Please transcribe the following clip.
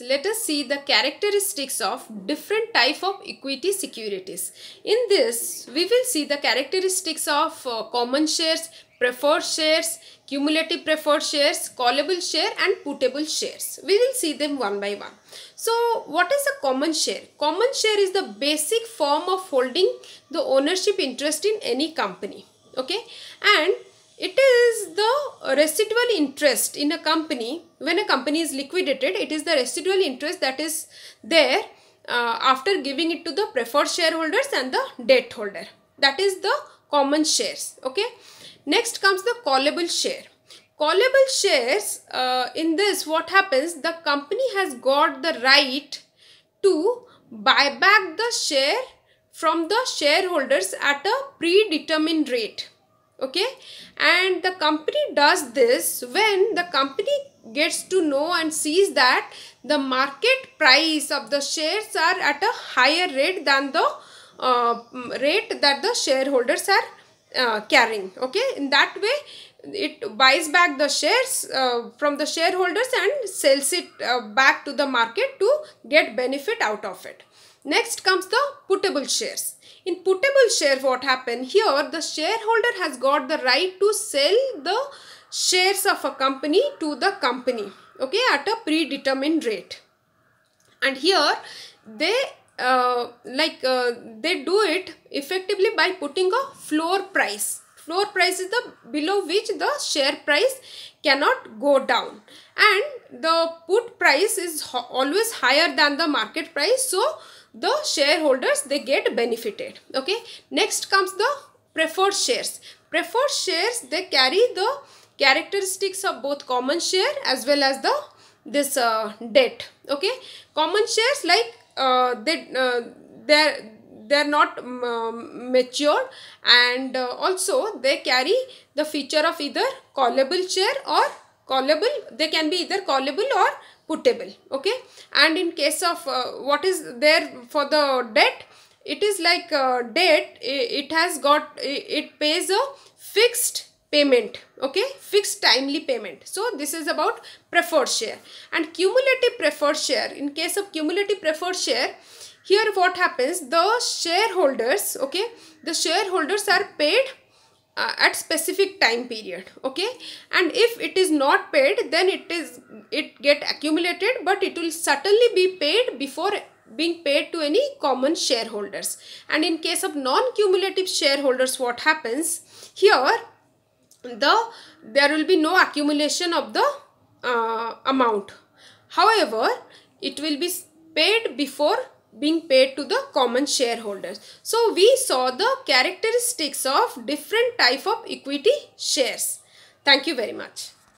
Let us see the characteristics of different type of equity securities. In this, we will see the characteristics of uh, common shares, preferred shares, cumulative preferred shares, callable share and putable shares. We will see them one by one. So what is a common share? Common share is the basic form of holding the ownership interest in any company. Okay. And it is the residual interest in a company. When a company is liquidated, it is the residual interest that is there uh, after giving it to the preferred shareholders and the debt holder. That is the common shares. Okay. Next comes the callable share. Callable shares, uh, in this what happens, the company has got the right to buy back the share from the shareholders at a predetermined rate okay and the company does this when the company gets to know and sees that the market price of the shares are at a higher rate than the uh, rate that the shareholders are uh, carrying okay in that way it buys back the shares uh, from the shareholders and sells it uh, back to the market to get benefit out of it Next comes the puttable shares. In puttable share what happened here the shareholder has got the right to sell the shares of a company to the company okay at a predetermined rate and here they uh, like uh, they do it effectively by putting a floor price floor price is the below which the share price cannot go down and the put price is always higher than the market price so the shareholders they get benefited okay next comes the preferred shares preferred shares they carry the characteristics of both common share as well as the this uh, debt okay common shares like uh, they uh, they're they're not um, um matured and uh, also they carry the feature of either callable share or callable they can be either callable or putable okay and in case of uh, what is there for the debt it is like a uh, debt it has got it pays a fixed payment okay fixed timely payment so this is about preferred share and cumulative preferred share in case of cumulative preferred share here what happens the shareholders okay the shareholders are paid uh, at specific time period okay and if it is not paid then it is it get accumulated but it will certainly be paid before being paid to any common shareholders and in case of non-cumulative shareholders what happens here the there will be no accumulation of the uh, amount however it will be paid before being paid to the common shareholders. So we saw the characteristics of different type of equity shares. Thank you very much.